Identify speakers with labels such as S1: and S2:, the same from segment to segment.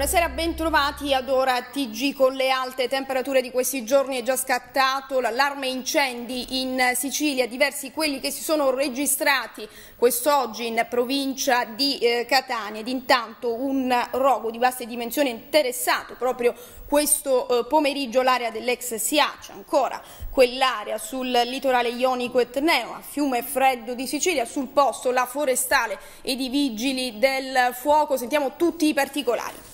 S1: buonasera, bentrovati ad ora TG con le alte temperature di questi giorni è già scattato l'allarme incendi in Sicilia, diversi quelli che si sono registrati quest'oggi in provincia di eh, Catania ed intanto un rogo di vaste dimensioni interessato proprio questo eh, pomeriggio l'area dell'ex Siace, ancora quell'area sul litorale ionico etneo, a fiume freddo di Sicilia, sul posto la forestale ed i vigili del fuoco, sentiamo tutti i particolari.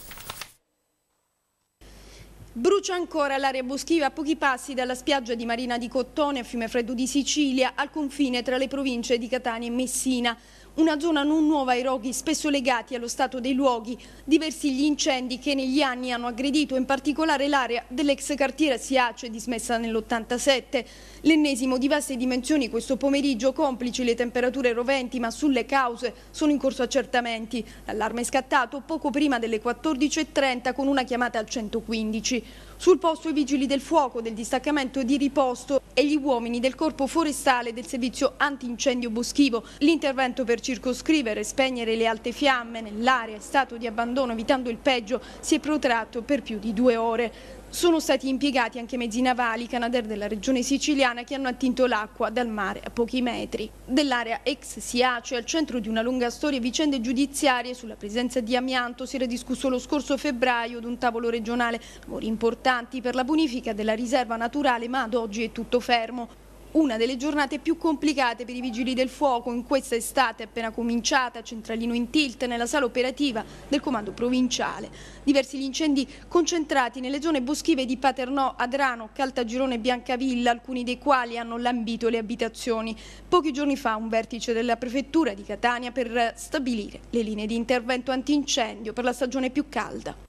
S1: Brucia ancora l'area boschiva a pochi passi dalla spiaggia di Marina di Cottone a Fiume Freddo di Sicilia, al confine tra le province di Catania e Messina una zona non nuova ai roghi spesso legati allo stato dei luoghi, diversi gli incendi che negli anni hanno aggredito in particolare l'area dell'ex cartiera Siace dismessa nell'87, l'ennesimo di vaste dimensioni questo pomeriggio complici le temperature roventi ma sulle cause sono in corso accertamenti. L'allarme è scattato poco prima delle 14.30 con una chiamata al 115. Sul posto i vigili del fuoco, del distaccamento di riposto e gli uomini del corpo forestale del servizio antincendio boschivo. L'intervento per circoscrivere e spegnere le alte fiamme nell'area in stato di abbandono evitando il peggio si è protratto per più di due ore. Sono stati impiegati anche mezzi navali Canadair della regione siciliana che hanno attinto l'acqua dal mare a pochi metri. Dell'area ex Siace, cioè al centro di una lunga storia e vicende giudiziarie sulla presenza di amianto, si era discusso lo scorso febbraio ad un tavolo regionale lavori importanti per la bonifica della riserva naturale, ma ad oggi è tutto fermo una delle giornate più complicate per i vigili del fuoco in questa estate appena cominciata a Centralino in Tilt nella sala operativa del comando provinciale. Diversi gli incendi concentrati nelle zone boschive di Paternò, Adrano, Caltagirone e Biancavilla, alcuni dei quali hanno lambito le abitazioni. Pochi giorni fa un vertice della prefettura di Catania per stabilire le linee di intervento antincendio per la stagione più calda.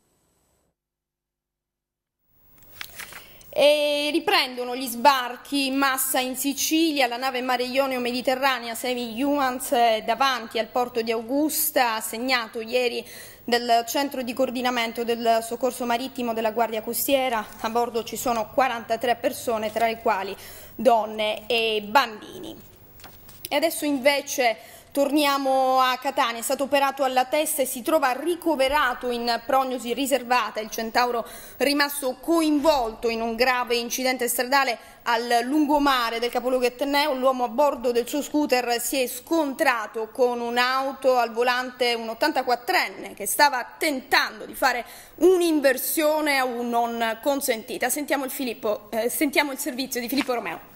S1: e riprendono gli sbarchi in massa in Sicilia, la nave Mare Ionio Mediterranea Semi Humans eh, davanti al porto di Augusta, segnato ieri del centro di coordinamento del soccorso marittimo della Guardia Costiera. A bordo ci sono 43 persone, tra le quali donne e bambini. E adesso invece Torniamo a Catania, è stato operato alla testa e si trova ricoverato in prognosi riservata. Il centauro rimasto coinvolto in un grave incidente stradale al lungomare del capoluogo Etneo, l'uomo a bordo del suo scooter si è scontrato con un'auto al volante un 84enne che stava tentando di fare un'inversione non consentita. Sentiamo il, Filippo, eh, sentiamo il servizio di Filippo Romeo.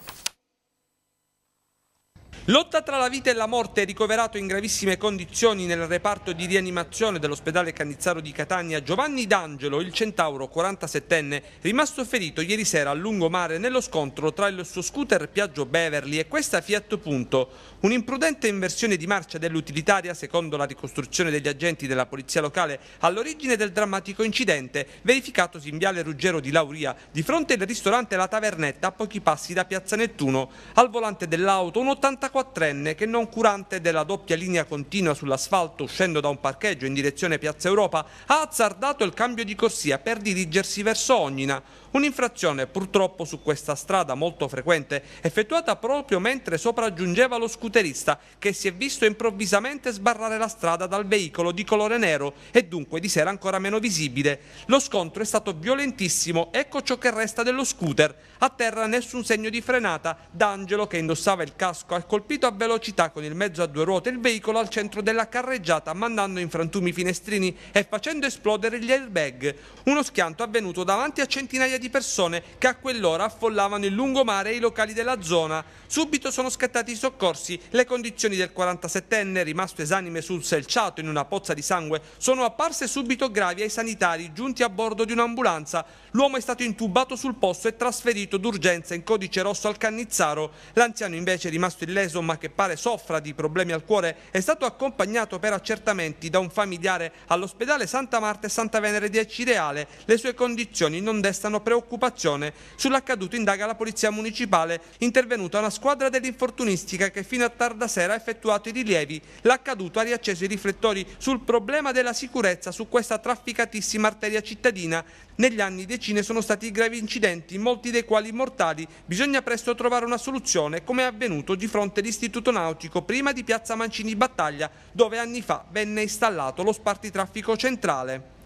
S2: Lotta tra la vita e la morte, ricoverato in gravissime condizioni nel reparto di rianimazione dell'ospedale Cannizzaro di Catania, Giovanni D'Angelo, il centauro 47enne, rimasto ferito ieri sera a lungomare nello scontro tra il suo scooter Piaggio Beverly e questa Fiat Punto. Un'imprudente inversione di marcia dell'utilitaria, secondo la ricostruzione degli agenti della polizia locale, all'origine del drammatico incidente verificatosi in Viale Ruggero di Lauria, di fronte al ristorante La Tavernetta a pochi passi da Piazza Nettuno. Al volante dell'auto un 80 44enne che non curante della doppia linea continua sull'asfalto uscendo da un parcheggio in direzione Piazza Europa ha azzardato il cambio di corsia per dirigersi verso Ognina, Un'infrazione purtroppo su questa strada molto frequente effettuata proprio mentre sopraggiungeva lo scooterista che si è visto improvvisamente sbarrare la strada dal veicolo di colore nero e dunque di sera ancora meno visibile. Lo scontro è stato violentissimo, ecco ciò che resta dello scooter. A terra nessun segno di frenata, D'Angelo che indossava il casco ha colpito a velocità con il mezzo a due ruote il veicolo al centro della carreggiata mandando in frantumi i finestrini e facendo esplodere gli airbag. Uno schianto avvenuto davanti a centinaia di di persone che a quell'ora affollavano il lungomare e i locali della zona. Subito sono scattati i soccorsi. Le condizioni del 47enne, rimasto esanime sul selciato in una pozza di sangue, sono apparse subito gravi ai sanitari giunti a bordo di un'ambulanza. L'uomo è stato intubato sul posto e trasferito d'urgenza in codice rosso al Cannizzaro. L'anziano invece rimasto illeso ma che pare soffra di problemi al cuore è stato accompagnato per accertamenti da un familiare all'ospedale Santa Marta e Santa Venere di Acireale. Le sue condizioni non destano preoccupazione preoccupazione sull'accaduto indaga la Polizia Municipale, intervenuta una squadra dell'infortunistica che fino a tarda sera ha effettuato i rilievi. L'accaduto ha riacceso i riflettori sul problema della sicurezza su questa trafficatissima arteria cittadina. Negli anni decine sono stati gravi incidenti, molti dei quali mortali. Bisogna presto trovare una soluzione, come è avvenuto di fronte all'Istituto Nautico, prima di Piazza Mancini Battaglia, dove anni fa venne installato lo spartitraffico centrale.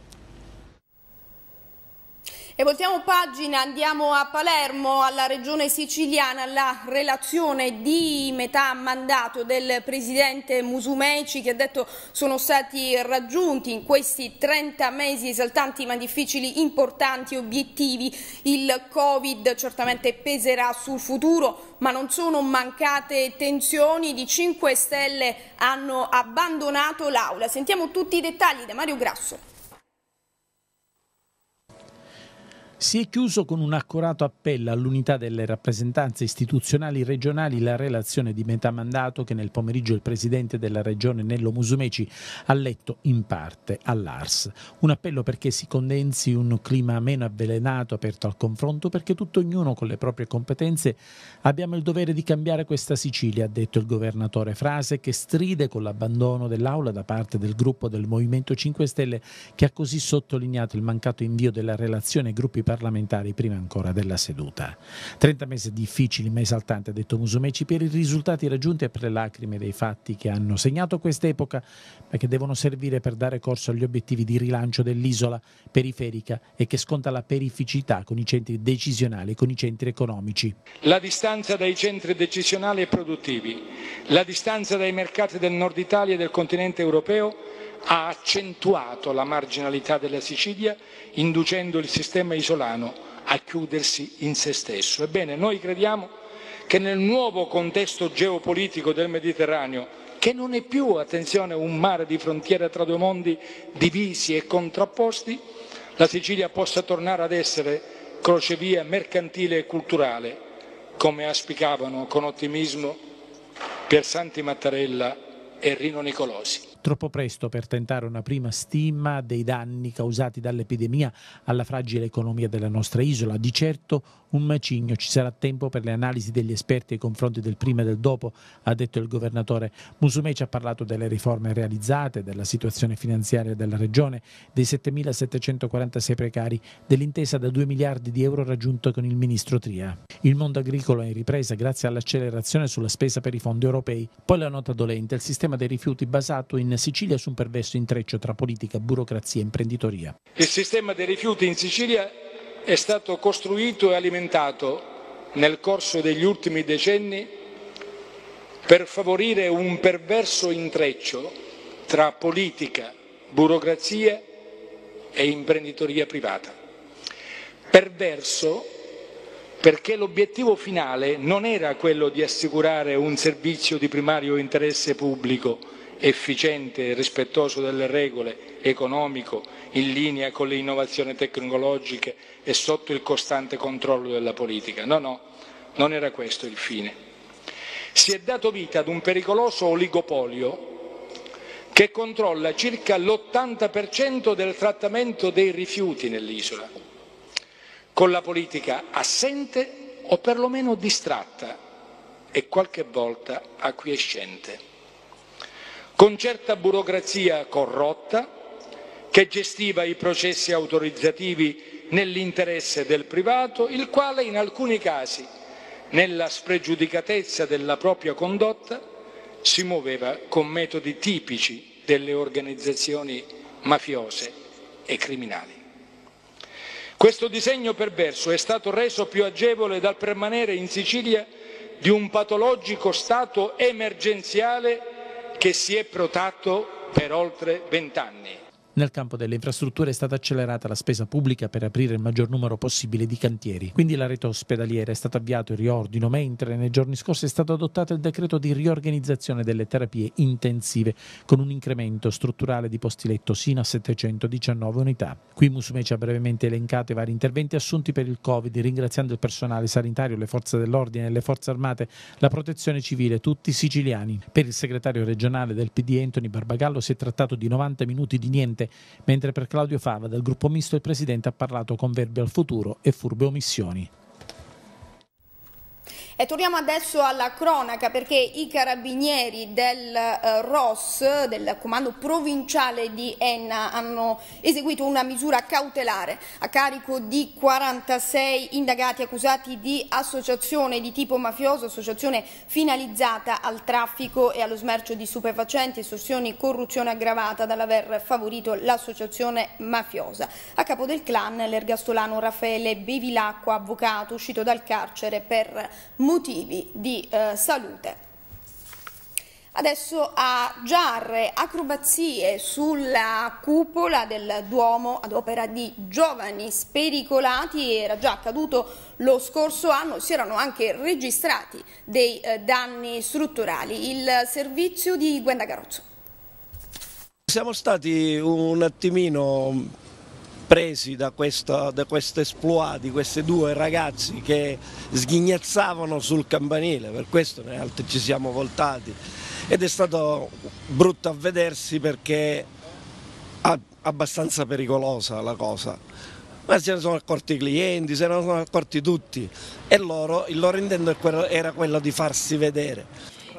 S1: E voltiamo pagina, andiamo a Palermo, alla regione siciliana, alla relazione di metà mandato del presidente Musumeci che ha detto sono stati raggiunti in questi 30 mesi esaltanti ma difficili importanti obiettivi. Il Covid certamente peserà sul futuro ma non sono mancate tensioni, di 5 Stelle hanno abbandonato l'Aula. Sentiamo tutti i dettagli da Mario Grasso.
S3: Si è chiuso con un accorato appello all'unità delle rappresentanze istituzionali regionali la relazione di metà mandato che nel pomeriggio il presidente della regione Nello Musumeci ha letto in parte all'ARS. Un appello perché si condensi un clima meno avvelenato aperto al confronto perché tutto ognuno con le proprie competenze abbiamo il dovere di cambiare questa Sicilia, ha detto il governatore, frase che stride con l'abbandono dell'aula da parte del gruppo del Movimento 5 Stelle che ha così sottolineato il mancato invio della relazione ai gruppi parlamentari prima ancora della seduta. 30 mesi difficili ma esaltanti, ha detto Musumeci, per i risultati raggiunti e per le lacrime dei fatti che hanno segnato quest'epoca, ma che devono servire per dare corso agli obiettivi di rilancio dell'isola periferica e che sconta la perificità con i centri decisionali e con i centri economici.
S4: La distanza dai centri decisionali e produttivi, la distanza dai mercati del nord Italia e del continente europeo ha accentuato la marginalità della Sicilia inducendo il sistema isolano a chiudersi in se stesso. Ebbene, noi crediamo che nel nuovo contesto geopolitico del Mediterraneo, che non è più, attenzione, un mare di frontiera tra due mondi divisi e contrapposti, la Sicilia possa tornare ad essere crocevia mercantile e culturale, come aspicavano con ottimismo Pier Santi Mattarella e Rino Nicolosi
S3: troppo presto per tentare una prima stima dei danni causati dall'epidemia alla fragile economia della nostra isola. Di certo un macigno. Ci sarà tempo per le analisi degli esperti ai confronti del prima e del dopo, ha detto il governatore. Musumeci ha parlato delle riforme realizzate, della situazione finanziaria della regione, dei 7.746 precari, dell'intesa da 2 miliardi di euro raggiunta con il ministro Tria. Il mondo agricolo è in ripresa grazie all'accelerazione sulla spesa per i fondi europei. Poi la nota dolente, il sistema dei rifiuti basato in Sicilia su un perverso intreccio tra politica, burocrazia e imprenditoria.
S4: Il sistema dei rifiuti in Sicilia è stato costruito e alimentato nel corso degli ultimi decenni per favorire un perverso intreccio tra politica, burocrazia e imprenditoria privata. Perverso perché l'obiettivo finale non era quello di assicurare un servizio di primario interesse pubblico, efficiente e rispettoso delle regole, economico, in linea con le innovazioni tecnologiche e sotto il costante controllo della politica. No, no, non era questo il fine. Si è dato vita ad un pericoloso oligopolio che controlla circa l'80% del trattamento dei rifiuti nell'isola, con la politica assente o perlomeno distratta e qualche volta acquiescente con certa burocrazia corrotta che gestiva i processi autorizzativi nell'interesse del privato, il quale in alcuni casi, nella spregiudicatezza della propria condotta, si muoveva con metodi tipici delle organizzazioni mafiose e criminali. Questo disegno perverso è stato reso più agevole dal permanere in Sicilia di un patologico stato emergenziale che si è protratto per oltre vent'anni.
S3: Nel campo delle infrastrutture è stata accelerata la spesa pubblica per aprire il maggior numero possibile di cantieri. Quindi la rete ospedaliera è stato avviato il riordino, mentre nei giorni scorsi è stato adottato il decreto di riorganizzazione delle terapie intensive con un incremento strutturale di posti letto sino a 719 unità. Qui Musumeci ha brevemente elencato i vari interventi assunti per il Covid, ringraziando il personale sanitario, le forze dell'ordine, le forze armate, la protezione civile, tutti i siciliani. Per il segretario regionale del PD Anthony Barbagallo si è trattato di 90 minuti di niente precedente, mentre per Claudio Fava del gruppo misto il presidente ha parlato con verbi al futuro e furbe omissioni.
S1: E torniamo adesso alla cronaca perché i carabinieri del eh, ROS, del comando provinciale di Enna, hanno eseguito una misura cautelare a carico di 46 indagati accusati di associazione di tipo mafioso, associazione finalizzata al traffico e allo smercio di stupefacenti, estorsioni, corruzione aggravata dall'aver favorito l'associazione mafiosa. A capo del clan l'ergastolano Raffaele Bevilacqua, avvocato uscito dal carcere per motivi di eh, salute. Adesso a Giarre, acrobazie sulla cupola del Duomo ad opera di giovani spericolati, era già accaduto lo scorso anno, si erano anche registrati dei eh, danni strutturali. Il servizio di Guenda Garozzo.
S5: Siamo stati un attimino presi da questo, da questo esploit di questi due ragazzi che sghignazzavano sul campanile, per questo noi altri ci siamo voltati ed è stato brutto a vedersi perché abbastanza pericolosa la cosa. Ma se ne sono accorti i clienti, se ne sono accorti tutti e loro, il loro intento era quello di farsi vedere.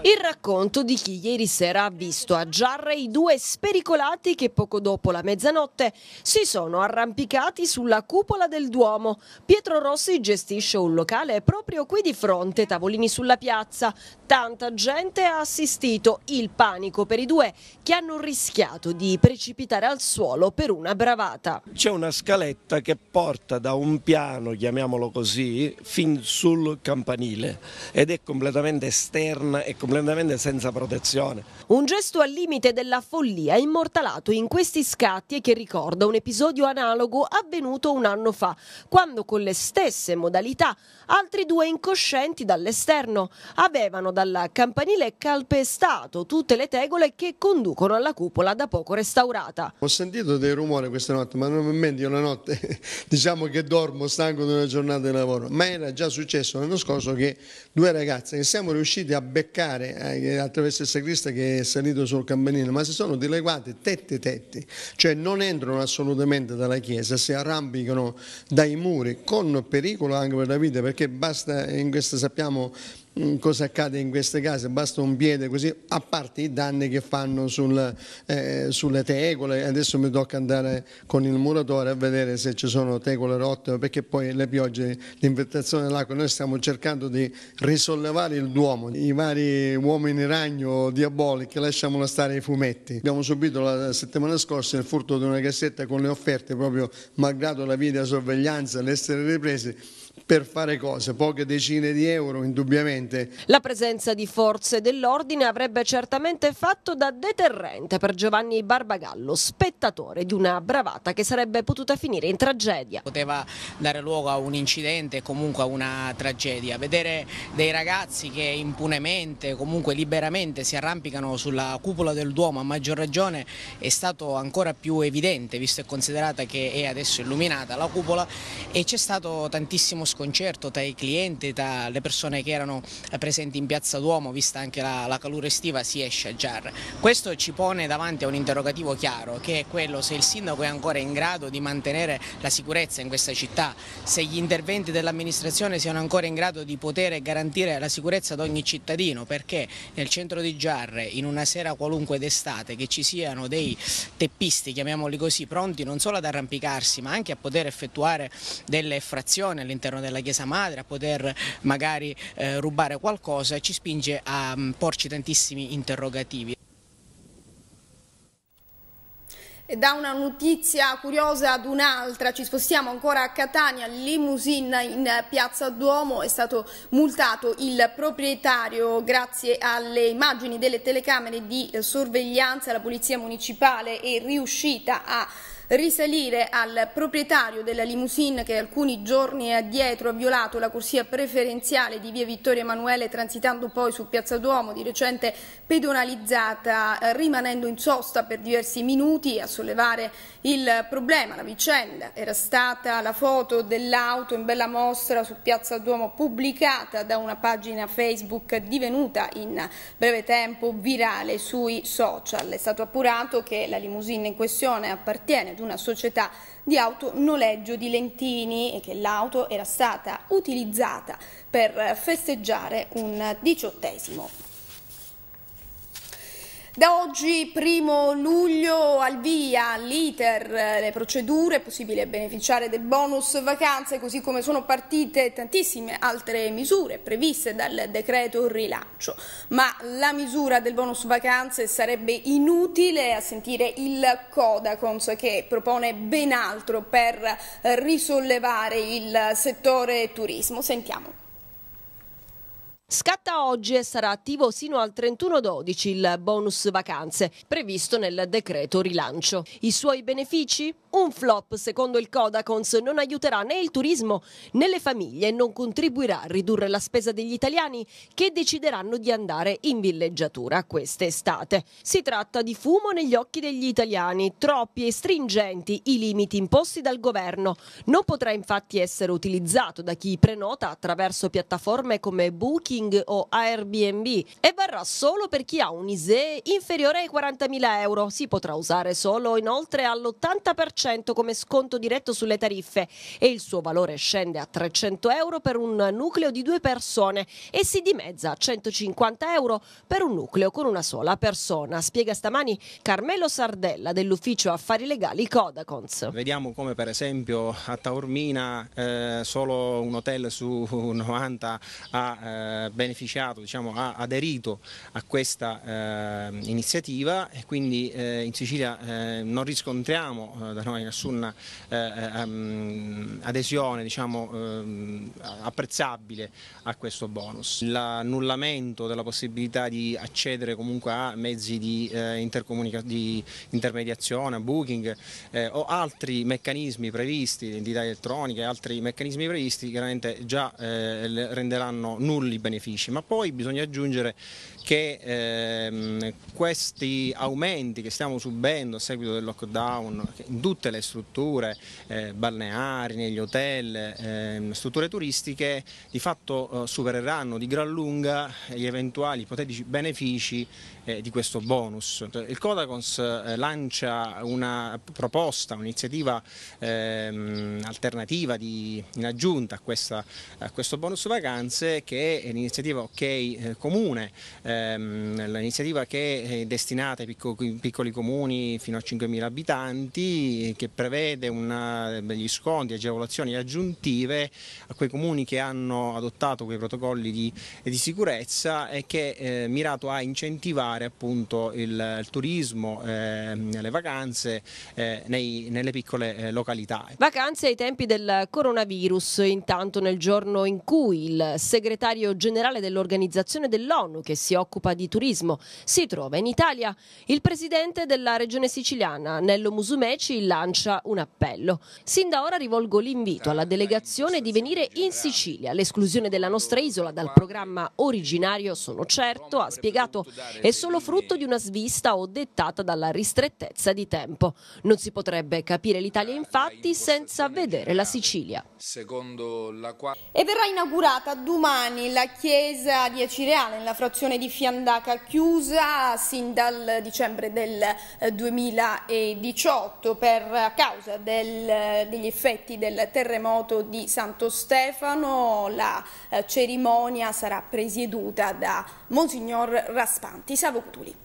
S6: Il racconto di chi ieri sera ha visto a Giarre i due spericolati che poco dopo la mezzanotte si sono arrampicati sulla cupola del Duomo. Pietro Rossi gestisce un locale proprio qui di fronte, tavolini sulla piazza. Tanta gente ha assistito, il panico per i due che hanno rischiato di precipitare al suolo per una bravata. C'è una
S5: scaletta che porta da un piano, chiamiamolo così, fin sul campanile ed è completamente esterna e completamente completamente senza protezione.
S6: Un gesto al limite della follia immortalato in questi scatti e che ricorda un episodio analogo avvenuto un anno fa, quando con le stesse modalità altri due incoscienti dall'esterno avevano dalla campanile calpestato tutte le tegole che conducono alla cupola da poco restaurata.
S7: Ho sentito dei rumori questa notte, ma normalmente io la notte diciamo che dormo stanco di una giornata di lavoro, ma era già successo l'anno scorso che due ragazze che siamo riusciti a beccare parlare eh, attraverso il sacrista che è salito sul campanile, ma si sono dileguate tette tette, cioè non entrano assolutamente dalla chiesa, si arrampicano dai muri con pericolo anche per la vita perché basta, in questo sappiamo Mm, cosa accade in queste case, basta un piede così, a parte i danni che fanno sul, eh, sulle tegole, adesso mi tocca andare con il muratore a vedere se ci sono tegole rotte, perché poi le piogge, l'infiltrazione dell'acqua, noi stiamo cercando di risollevare il Duomo, i vari uomini ragno diabolici, lasciamolo stare i fumetti. Abbiamo subito la settimana scorsa il furto di una cassetta con le offerte proprio malgrado la videosorveglianza, l'essere ripresi per fare cose, poche decine di euro indubbiamente.
S6: La presenza di forze dell'ordine avrebbe certamente fatto da deterrente per Giovanni Barbagallo, spettatore di una bravata che sarebbe potuta finire in tragedia. Poteva dare luogo a un incidente e comunque a una tragedia. Vedere
S1: dei ragazzi che impunemente, comunque liberamente si arrampicano sulla cupola del Duomo a maggior ragione è stato ancora più evidente, visto e considerata che è adesso illuminata la cupola e c'è stato tantissimo sconcerto tra i clienti, tra le persone che erano eh, presenti in Piazza Duomo, vista anche la, la calura estiva, si esce a Giar. Questo ci pone davanti a un interrogativo chiaro, che è quello se il sindaco è ancora in grado di mantenere la sicurezza in questa città, se gli interventi dell'amministrazione siano ancora in grado di poter garantire la sicurezza ad ogni cittadino, perché nel centro di Giarre, in una sera qualunque d'estate, che ci siano dei teppisti, chiamiamoli così, pronti non solo ad arrampicarsi, ma anche a poter effettuare delle frazioni all'interno all'interno della Chiesa Madre, a poter magari eh, rubare qualcosa, ci spinge a mh, mm, porci tantissimi interrogativi. Da una notizia curiosa ad un'altra, ci spostiamo ancora a Catania, limousine in piazza Duomo, è stato multato il proprietario grazie alle immagini delle telecamere di eh, sorveglianza, la polizia municipale è riuscita a risalire al proprietario della limousine che alcuni giorni addietro ha violato la corsia preferenziale di via Vittorio Emanuele transitando poi su Piazza Duomo di recente pedonalizzata rimanendo in sosta per diversi minuti a sollevare il problema, la vicenda era stata la foto dell'auto in bella mostra su Piazza Duomo pubblicata da una pagina Facebook divenuta in breve tempo virale sui social. È stato appurato che la limousine in questione appartiene ad una società di autonoleggio di Lentini e che l'auto era stata utilizzata per festeggiare un diciottesimo da oggi, primo luglio, al via l'iter, eh, le procedure, è possibile beneficiare del bonus vacanze, così come sono partite tantissime altre misure previste dal decreto rilancio. Ma la misura del bonus vacanze sarebbe inutile a sentire il Codacons che propone ben altro per risollevare il settore turismo. Sentiamo.
S6: Scatta oggi e sarà attivo sino al 31-12 il bonus vacanze previsto nel decreto rilancio. I suoi benefici? Un flop, secondo il Codacons, non aiuterà né il turismo né le famiglie e non contribuirà a ridurre la spesa degli italiani che decideranno di andare in villeggiatura quest'estate. Si tratta di fumo negli occhi degli italiani, troppi e stringenti i limiti imposti dal governo. Non potrà infatti essere utilizzato da chi prenota attraverso piattaforme come Booking o Airbnb e varrà solo per chi ha un ISEE inferiore ai 40.000 euro. Si potrà usare solo inoltre all'80% 10% come sconto diretto sulle tariffe e il suo valore scende a 300 euro per un nucleo di due persone e si dimezza a 150 euro per un nucleo con una sola persona. Spiega stamani Carmelo Sardella dell'ufficio affari legali Codacons.
S8: Vediamo come per esempio a Taormina eh, solo un hotel su 90 ha eh, beneficiato, diciamo, ha aderito a questa eh, iniziativa e quindi eh, in Sicilia eh, non riscontriamo eh, da noi non è nessuna eh, eh, ehm, adesione diciamo, ehm, apprezzabile a questo bonus. L'annullamento della possibilità di accedere comunque a mezzi di, eh, di intermediazione, a booking o altri meccanismi previsti, identità elettronica e altri meccanismi previsti chiaramente già renderanno nulli i benefici, ma poi bisogna aggiungere che ehm, questi aumenti che stiamo subendo a seguito del lockdown in tutti tutte le strutture eh, balneari, negli hotel, eh, strutture turistiche, di fatto eh, supereranno di gran lunga gli eventuali ipotetici benefici eh, di questo bonus. Il Codacons eh, lancia una proposta, un'iniziativa ehm, alternativa di, in aggiunta a, questa, a, questo bonus vacanze che è l'iniziativa OK eh, Comune, ehm, l'iniziativa che è destinata ai piccoli comuni fino a 5.000 abitanti che prevede una, degli sconti, agevolazioni aggiuntive a quei comuni che hanno adottato quei protocolli di, di sicurezza e che è eh, mirato a incentivare appunto il, il turismo, eh, le vacanze eh, nei, nelle piccole eh, località.
S6: Vacanze ai tempi del coronavirus, intanto nel giorno in cui il segretario generale dell'organizzazione dell'ONU che si occupa di turismo si trova in Italia, il presidente della regione siciliana Nello Musumeci, il lancia un appello. Sin da ora rivolgo l'invito alla delegazione di venire in Sicilia. L'esclusione della nostra isola dal programma originario, sono certo, ha spiegato, è solo frutto di una svista o dettata dalla ristrettezza di tempo. Non si potrebbe capire l'Italia infatti senza vedere la Sicilia. E verrà inaugurata domani la
S1: chiesa di Acireale nella frazione di Fiandaca chiusa sin dal dicembre del 2018 eh, per per causa del, degli effetti del terremoto di Santo Stefano la eh, cerimonia sarà presieduta da Monsignor Raspanti Savoctuli.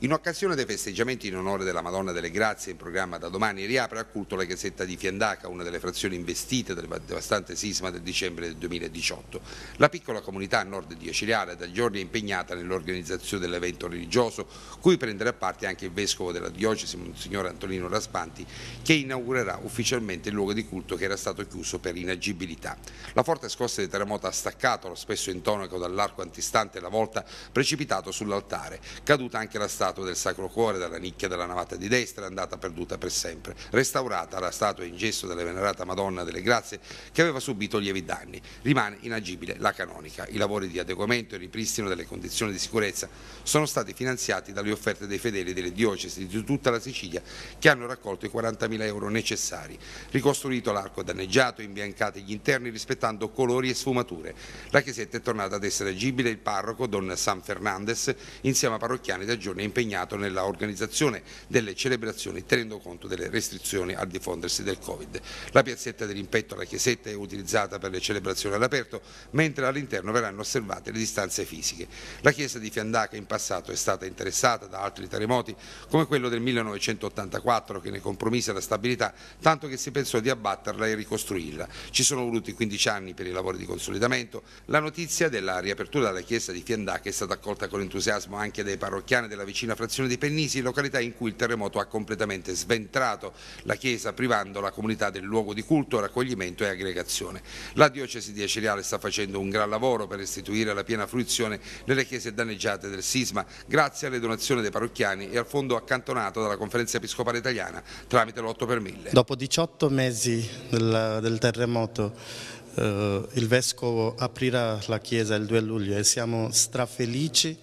S9: In occasione dei festeggiamenti in onore della Madonna delle Grazie, in programma da domani riapre a culto la chiesetta di Fiandaca, una delle frazioni investite dal devastante sisma del dicembre del 2018. La piccola comunità a nord di Aciliara da giorni è impegnata nell'organizzazione dell'evento religioso, cui prenderà parte anche il vescovo della diocesi, Monsignor Antonino Raspanti, che inaugurerà ufficialmente il luogo di culto che era stato chiuso per inagibilità. La forte scossa di terremoto ha staccato lo spesso intonaco dall'arco antistante la volta precipitato sull'altare, caduta anche la statua statua del Sacro Cuore dalla nicchia della navata di destra è andata perduta per sempre, restaurata la statua in gesso della venerata Madonna delle Grazie che aveva subito lievi danni. Rimane inagibile la canonica. I lavori di adeguamento e ripristino delle condizioni di sicurezza sono stati finanziati dalle offerte dei fedeli delle diocesi di tutta la Sicilia che hanno raccolto i 40.000 euro necessari, ricostruito l'arco danneggiato, imbiancati gli interni rispettando colori e sfumature. La chiesetta è tornata ad essere agibile, il parroco, don San Fernandez, insieme a parrocchiani da giorni in impegnato nella organizzazione delle celebrazioni tenendo conto delle restrizioni al diffondersi del Covid. La piazzetta dell'impetto alla chiesetta è utilizzata per le celebrazioni all'aperto, mentre all'interno verranno osservate le distanze fisiche. La chiesa di Fiandaca in passato è stata interessata da altri terremoti come quello del 1984 che ne compromise la stabilità tanto che si pensò di abbatterla e ricostruirla. Ci sono voluti 15 anni per i lavori di consolidamento. La notizia della riapertura della chiesa di Fiandaca è stata accolta con entusiasmo anche dai parrocchiani della vicina vicina frazione di Pennisi, località in cui il terremoto ha completamente sventrato la chiesa privando la comunità del luogo di culto, raccoglimento e aggregazione. La diocesi di Aceriale sta facendo un gran lavoro per restituire la piena fruizione delle chiese danneggiate del sisma grazie alle donazioni dei parrocchiani e al fondo accantonato dalla Conferenza Episcopale Italiana tramite l'8 per 1000. Dopo
S10: 18 mesi del, del terremoto Uh, il Vescovo aprirà la Chiesa il 2 luglio e siamo strafelici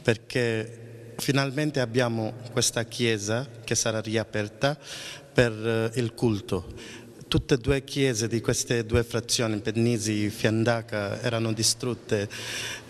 S10: perché Finalmente abbiamo questa chiesa che sarà riaperta per eh, il culto tutte e due chiese di queste due frazioni, Pennisi e Fiandaca, erano distrutte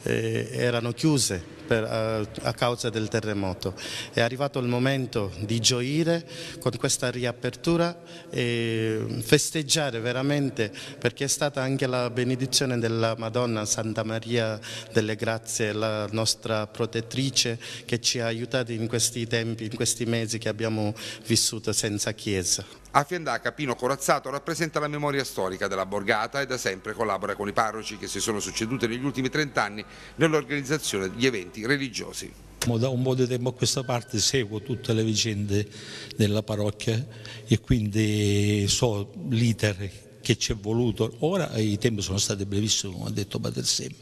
S10: eh, erano chiuse per, a, eh, a, causa del terremoto. È arrivato il momento di gioire con questa riapertura e festeggiare veramente perché è stata anche la benedizione della Madonna Santa Maria delle Grazie, la nostra protettrice che ci ha aiutati in questi tempi, in questi mesi che abbiamo vissuto senza Chiesa.
S9: A Fiandaca Pino Corazzato rappresenta la memoria storica della borgata e da sempre collabora con i parroci che si sono succeduti negli ultimi trent'anni nell'organizzazione degli eventi religiosi.
S11: Da un po' di tempo a questa parte seguo tutte le vicende della parrocchia e quindi so l'iter che ci è voluto. Ora i tempi sono stati brevissimi, come ha detto Padre Semme,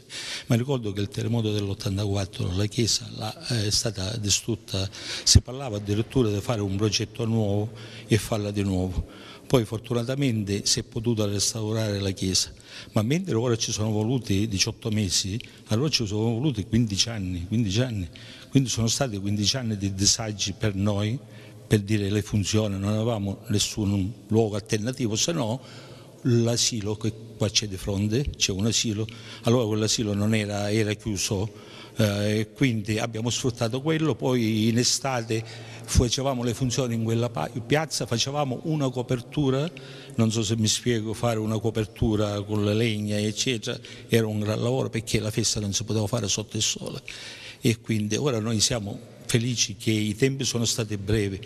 S11: ma ricordo che il terremoto dell'84 la chiesa la, eh, è stata distrutta, si parlava addirittura di fare un progetto nuovo e farla di nuovo. Poi fortunatamente si è potuta restaurare la chiesa, ma mentre ora ci sono voluti 18 mesi, allora ci sono voluti 15 anni, 15 anni. quindi sono stati 15 anni di disagi per noi, per dire le funzioni, non avevamo nessun luogo alternativo, se no l'asilo che qua c'è di fronte, c'è un asilo, allora quell'asilo non era, era chiuso eh, quindi abbiamo sfruttato quello, poi in estate facevamo le funzioni in quella piazza, facevamo una copertura, non so se mi spiego, fare una copertura con le legna eccetera, era un gran lavoro perché la festa non si poteva fare sotto il sole e quindi ora noi siamo felici che i tempi sono stati brevi,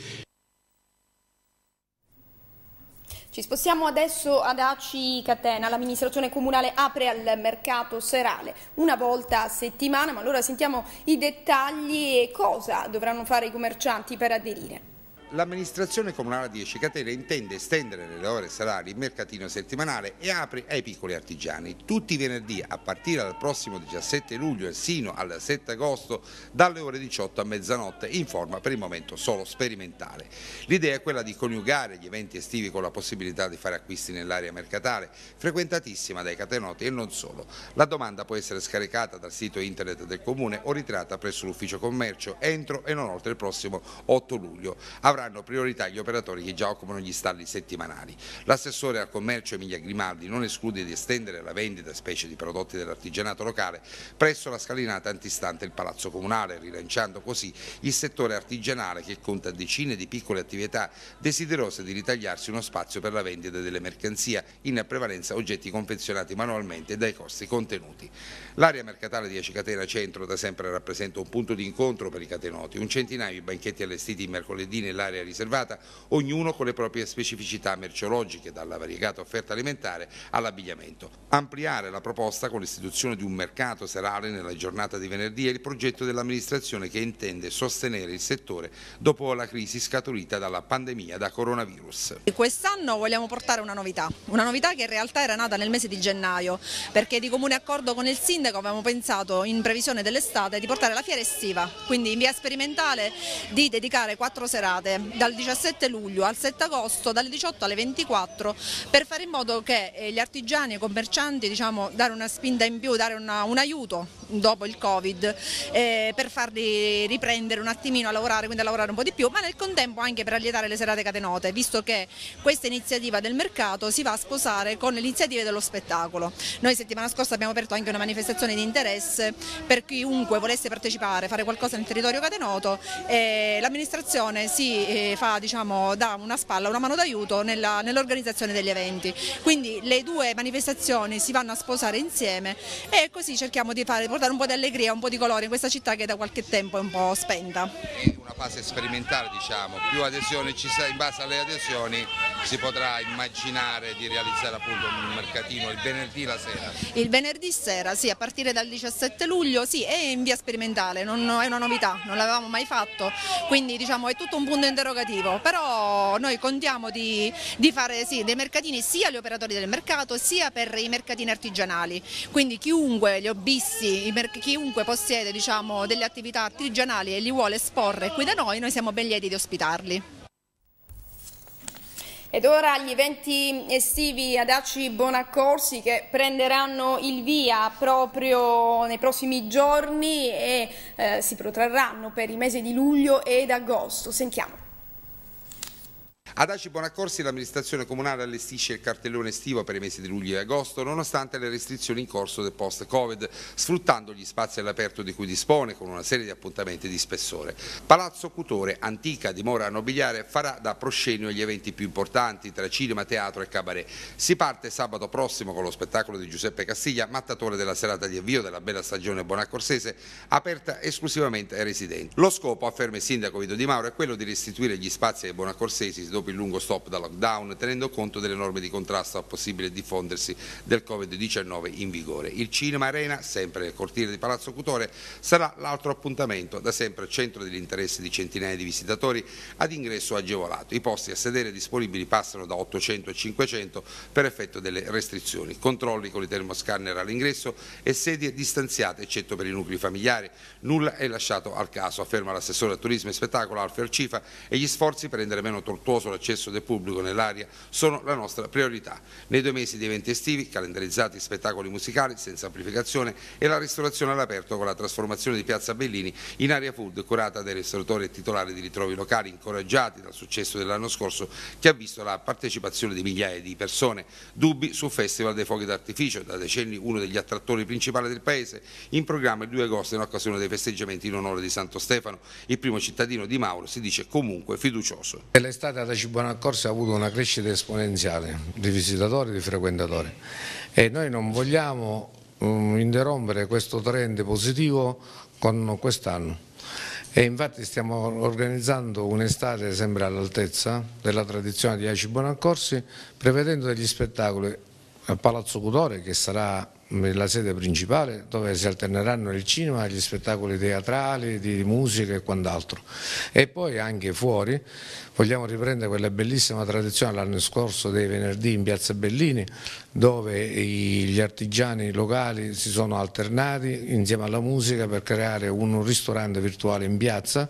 S1: Ci spostiamo adesso ad ACI Catena, l'amministrazione comunale apre al mercato serale una volta a settimana, ma allora sentiamo i dettagli e cosa dovranno fare i commercianti per aderire
S9: l'amministrazione comunale 10 Catene intende estendere le ore salari il mercatino settimanale e apre ai piccoli artigiani. Tutti i venerdì, a partire dal prossimo 17 luglio e sino al 7 agosto, dalle ore 18 a mezzanotte, in forma per il momento solo sperimentale. L'idea è quella di coniugare gli eventi estivi con la possibilità di fare acquisti nell'area mercatale, frequentatissima dai catenoti e non solo. La domanda può essere scaricata dal sito internet del Comune o ritratta presso l'Ufficio Commercio entro e non oltre il prossimo 8 luglio. Avrà avranno priorità gli operatori che già occupano gli stalli settimanali. L'assessore al commercio Emilia Grimaldi non esclude di estendere la vendita, specie di prodotti dell'artigianato locale, presso la scalinata antistante il Palazzo Comunale, rilanciando così il settore artigianale che conta decine di piccole attività desiderose di ritagliarsi uno spazio per la vendita delle mercanzie, in prevalenza oggetti confezionati manualmente dai costi contenuti. L'area mercatale di Acicatena Centro da sempre rappresenta un punto di incontro per i catenoti, un centinaio di banchetti allestiti mercoledì nell'area un'area riservata, ognuno con le proprie specificità merceologiche, dalla variegata offerta alimentare all'abbigliamento. Ampliare la proposta con l'istituzione di un mercato serale nella giornata di venerdì è il progetto dell'amministrazione che intende sostenere il settore dopo la crisi scaturita dalla pandemia da coronavirus.
S12: Quest'anno vogliamo portare una novità, una novità che in realtà era nata nel mese di gennaio, perché di comune accordo con il sindaco avevamo pensato in previsione dell'estate di portare la fiera estiva, quindi in via sperimentale di dedicare quattro serate dal 17 luglio al 7 agosto dalle 18 alle 24 per fare in modo che eh, gli artigiani e i commercianti diciamo, dare una spinta in più, dare una, un aiuto dopo il Covid eh, per farli riprendere un attimino a lavorare, quindi a lavorare un po' di più, ma nel contempo anche per allietare le serate catenote, visto che questa iniziativa del mercato si va a sposare con l'iniziativa dello spettacolo. Noi settimana scorsa abbiamo aperto anche una manifestazione di interesse per chiunque volesse partecipare, fare qualcosa nel territorio catenoto, e l'amministrazione si eh, fa, diciamo, da una spalla, una mano d'aiuto nell'organizzazione nell degli eventi. Quindi le due manifestazioni si vanno a sposare insieme e così cerchiamo di fare portare un po' di allegria, un po' di colore in questa città che da qualche tempo è un po' spenta.
S9: È una fase sperimentale diciamo, più adesioni ci sarà, in base alle adesioni si potrà immaginare di realizzare appunto un mercatino il venerdì la sera.
S12: Il venerdì sera, sì, a partire dal 17 luglio, sì, è in via sperimentale, non, è una novità, non l'avevamo mai fatto, quindi diciamo è tutto un punto interrogativo, però noi contiamo di, di fare sì, dei mercatini sia agli operatori del mercato sia per i mercatini artigianali, quindi chiunque, gli hobbisti, chiunque possiede diciamo, delle attività artigianali e li vuole esporre qui da noi, noi siamo ben lieti di ospitarli.
S1: Ed ora gli eventi estivi ad Aci Bonaccorsi che prenderanno il via proprio nei prossimi giorni e eh, si protrarranno per i mesi di luglio ed agosto. Sentiamo.
S9: Ad Aci Bonaccorsi l'amministrazione comunale allestisce il cartellone estivo per i mesi di luglio e agosto nonostante le restrizioni in corso del post-Covid, sfruttando gli spazi all'aperto di cui dispone con una serie di appuntamenti di spessore. Palazzo Cutore, antica dimora nobiliare, farà da proscenio gli eventi più importanti tra cinema, teatro e cabaret. Si parte sabato prossimo con lo spettacolo di Giuseppe Castiglia, mattatore della serata di avvio della bella stagione bonaccorsese, aperta esclusivamente ai residenti. Lo scopo, afferma il sindaco Vito Di Mauro, è quello di restituire gli spazi ai bonaccorsesi dopo dopo il lungo stop da lockdown, tenendo conto delle norme di contrasto al possibile diffondersi del Covid-19 in vigore. Il Cinema Arena, sempre nel cortile di Palazzo Cutore, sarà l'altro appuntamento, da sempre centro degli interessi di centinaia di visitatori ad ingresso agevolato. I posti a sedere disponibili passano da 800 a 500 per effetto delle restrizioni, controlli con i termoscanner all'ingresso e sedie distanziate eccetto per i nuclei familiari. Nulla è lasciato al caso, afferma l'assessore al turismo e spettacolo Alfer Cifa e gli sforzi per rendere meno tortuoso l'accesso del pubblico nell'aria sono la nostra priorità. Nei due mesi di eventi estivi, calendarizzati spettacoli musicali senza amplificazione e la ristorazione all'aperto con la trasformazione di Piazza Bellini in area food curata dai ristoratori e titolari di ritrovi locali incoraggiati dal successo dell'anno scorso che ha visto la partecipazione di migliaia di persone. Dubbi sul Festival dei Fuochi d'Artificio, da decenni uno degli attrattori principali del Paese, in programma il 2 agosto in occasione dei festeggiamenti in onore di Santo Stefano, il primo cittadino di Mauro si dice comunque fiducioso.
S5: L'estate Cibuanaccorsi ha avuto una crescita esponenziale di visitatori e di frequentatori e noi non vogliamo mm, interrompere questo trend positivo con quest'anno e infatti stiamo organizzando un'estate sempre all'altezza della tradizione di Aci Buonaccorsi prevedendo degli spettacoli al Palazzo Cutore che sarà mm, la sede principale dove si alterneranno il cinema, gli spettacoli teatrali, di musica e quant'altro e poi anche fuori Vogliamo riprendere quella bellissima tradizione l'anno scorso dei venerdì in Piazza Bellini dove gli artigiani locali si sono alternati insieme alla musica per creare un ristorante virtuale in piazza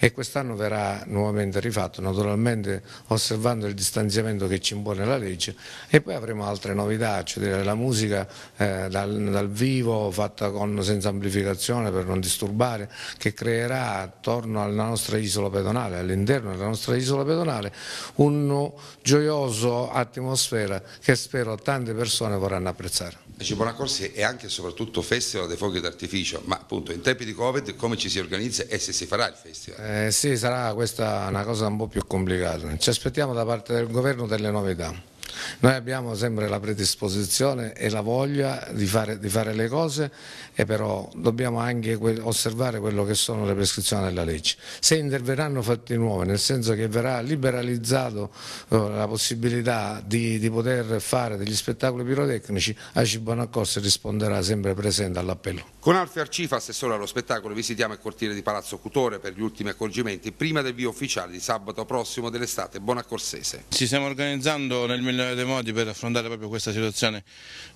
S5: e quest'anno verrà nuovamente rifatto naturalmente osservando il distanziamento che ci impone la legge e poi avremo altre novità, cioè la musica eh, dal, dal, vivo fatta con, senza amplificazione per non disturbare che creerà attorno alla nostra isola pedonale, all'interno della nostra nostra isola pedonale un gioioso atmosfera che spero tante persone vorranno apprezzare.
S9: Cibona Corsi è anche e soprattutto Festival dei Fuochi d'Artificio, ma appunto in tempi di Covid come ci si organizza e se si farà il festival?
S5: Eh sì, sarà questa una cosa un po' più complicata. Ci aspettiamo da parte del governo delle novità. Noi abbiamo sempre la predisposizione e la voglia di fare, di fare le cose e però dobbiamo anche osservare quello che sono le prescrizioni della legge. Se interverranno fatti nuovi, nel senso che verrà liberalizzato eh, la possibilità di, di, poter fare degli spettacoli pirotecnici, Aci Bonaccorsi risponderà sempre presente all'appello.
S9: Con Alfio Arcifa, assessore allo spettacolo, visitiamo il cortile di Palazzo Cutore per gli ultimi accorgimenti prima del via ufficiale di sabato prossimo dell'estate. Buona Corsese.
S11: Ci stiamo organizzando nel migliore dei modi per affrontare proprio questa situazione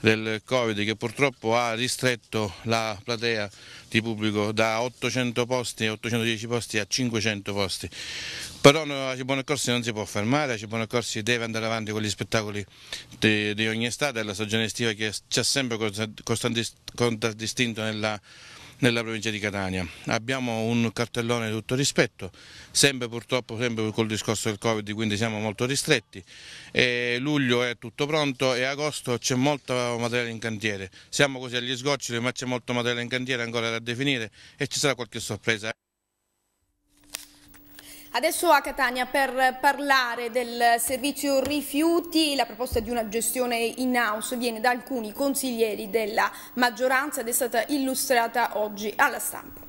S11: del Covid che purtroppo ha ristretto la platea di pubblico da 800 posti, 810 posti a 500 posti. Però no, Cibone Corsi non si può fermare, Cibone Corsi deve andare avanti con gli spettacoli di, di ogni estate, la stagione estiva che c'è sempre contraddistinto nella, nella provincia di Catania. Abbiamo un cartellone di tutto rispetto, sempre purtroppo sempre col discorso del Covid, quindi siamo molto ristretti. E luglio è tutto pronto e agosto c'è molto materiale in cantiere. Siamo così agli sgoccioli, ma c'è molto materiale in cantiere ancora da definire e ci sarà qualche sorpresa.
S1: Adesso a Catania per parlare del servizio rifiuti, la proposta di una gestione in house viene da alcuni consiglieri della maggioranza ed è stata illustrata oggi alla stampa.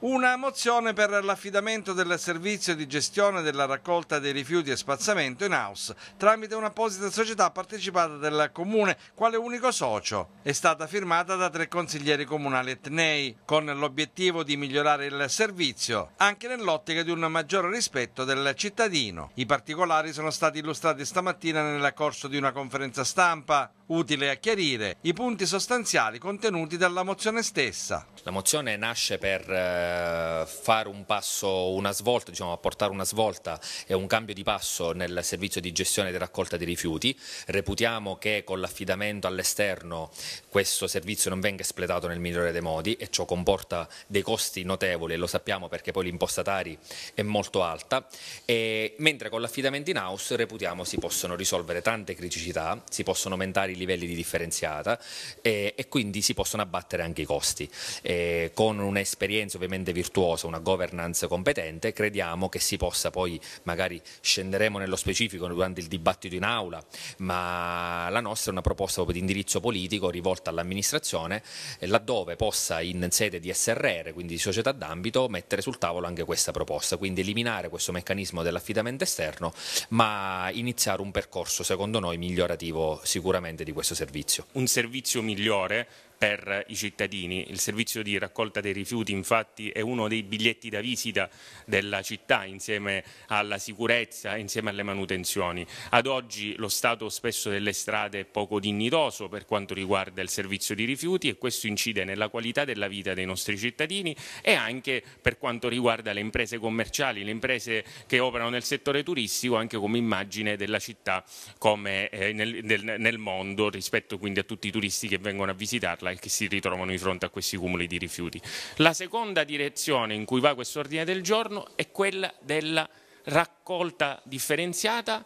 S2: Una mozione per l'affidamento del servizio di gestione della raccolta dei rifiuti e spazzamento in house tramite un'apposita società partecipata del comune quale unico socio è stata firmata da tre consiglieri comunali etnei con l'obiettivo di migliorare il servizio anche nell'ottica di un maggiore rispetto del cittadino. I particolari sono stati illustrati stamattina nel corso di una conferenza stampa utile a
S13: chiarire i punti sostanziali contenuti dalla mozione stessa. La mozione nasce per eh, fare un passo, una svolta, diciamo, apportare una svolta e un cambio di passo nel servizio di gestione e di raccolta dei rifiuti. Reputiamo che con l'affidamento all'esterno questo servizio non venga espletato nel migliore dei modi e ciò comporta dei costi notevoli, e lo sappiamo perché poi l'impostatari è molto alta, e, mentre con l'affidamento in house reputiamo si possono risolvere tante criticità, si possono aumentare i livelli di differenziata e, e quindi si possono abbattere anche i costi. E con un'esperienza ovviamente virtuosa, una governance competente, crediamo che si possa poi, magari scenderemo nello specifico durante il dibattito in aula, ma la nostra è una proposta proprio di indirizzo politico rivolta all'amministrazione, laddove possa in sede di SRR, quindi di società d'ambito, mettere sul tavolo anche questa proposta, quindi eliminare questo meccanismo dell'affidamento esterno, ma iniziare un percorso secondo noi migliorativo sicuramente Di di questo servizio. Un servizio migliore per i cittadini. Il servizio di raccolta dei rifiuti infatti
S10: è uno dei biglietti da visita della città insieme alla sicurezza, insieme alle manutenzioni. Ad oggi lo stato spesso delle strade è poco dignitoso per quanto riguarda il servizio di rifiuti e questo incide nella qualità della vita dei nostri cittadini e anche per quanto riguarda le imprese commerciali, le imprese che operano nel settore turistico anche come immagine della città come, eh, nel mondo rispetto quindi a tutti i turisti che vengono a visitarla parla e che si ritrovano di fronte a questi cumuli di rifiuti. La seconda direzione in cui va questo ordine del giorno è quella della raccolta differenziata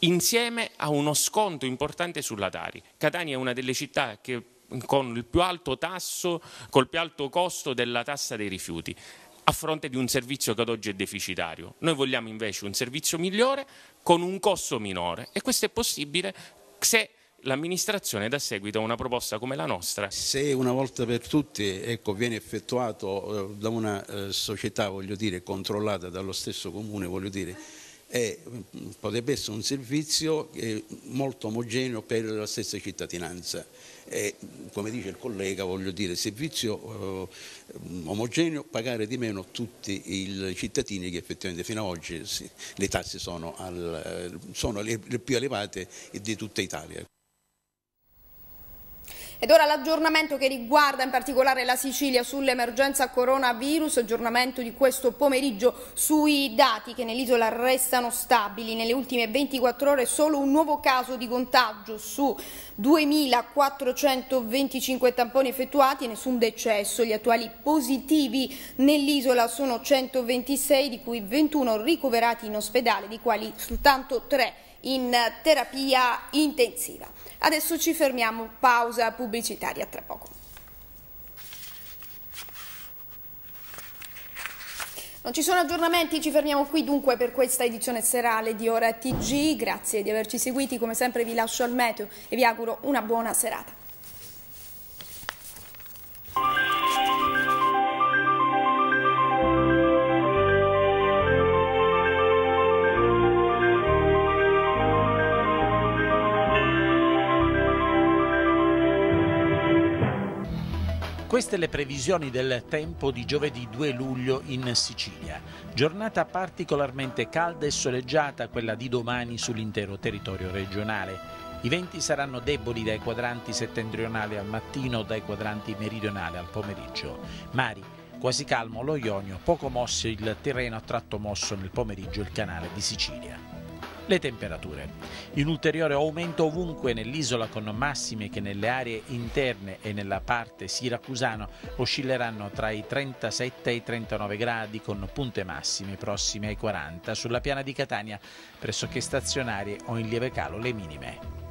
S10: insieme a uno sconto importante sulla Tari. Catania è una delle città che, con il più alto tasso, col più alto costo della tassa dei rifiuti a fronte di un servizio che ad oggi è deficitario. Noi vogliamo invece un servizio migliore con un costo minore e questo è possibile se l'amministrazione dà seguito a una proposta come la nostra.
S3: Se una volta per tutte ecco, viene effettuato eh, da una eh, società dire, controllata dallo stesso comune, dire, è, mm, potrebbe essere un servizio eh, molto omogeneo per la stessa cittadinanza. È, come dice il collega, voglio dire, servizio eh, omogeneo, pagare di meno tutti i cittadini che effettivamente fino ad oggi sì, le tasse sono, al, eh, sono le, le più elevate di tutta Italia.
S1: Ed ora l'aggiornamento che riguarda in particolare la Sicilia sull'emergenza coronavirus, aggiornamento di questo pomeriggio sui dati che nell'isola restano stabili. Nelle ultime 24 ore solo un nuovo caso di contagio su 2.425 tamponi effettuati, e nessun decesso. Gli attuali positivi nell'isola sono 126, di cui 21 ricoverati in ospedale, di quali soltanto 3 in terapia intensiva. Adesso ci fermiamo, pausa pubblicitaria, tra poco. Non ci sono aggiornamenti, ci fermiamo qui dunque per questa edizione serale di Ora TG. Grazie di averci seguiti, come sempre vi lascio al meteo e vi auguro una buona serata.
S3: Queste le previsioni del tempo di giovedì 2 luglio in Sicilia. Giornata particolarmente calda e soleggiata quella di domani sull'intero territorio regionale. I venti saranno deboli dai quadranti settentrionali al mattino, dai quadranti meridionali al pomeriggio. Mari, quasi calmo lo Ionio, poco mosso il terreno a tratto mosso nel pomeriggio il canale di Sicilia. Le temperature. In ulteriore aumento ovunque nell'isola con massime che nelle aree interne e nella parte siracusana oscilleranno tra i 37 e i 39 gradi con punte massime prossime ai 40 sulla piana di Catania pressoché stazionarie o in lieve calo le minime.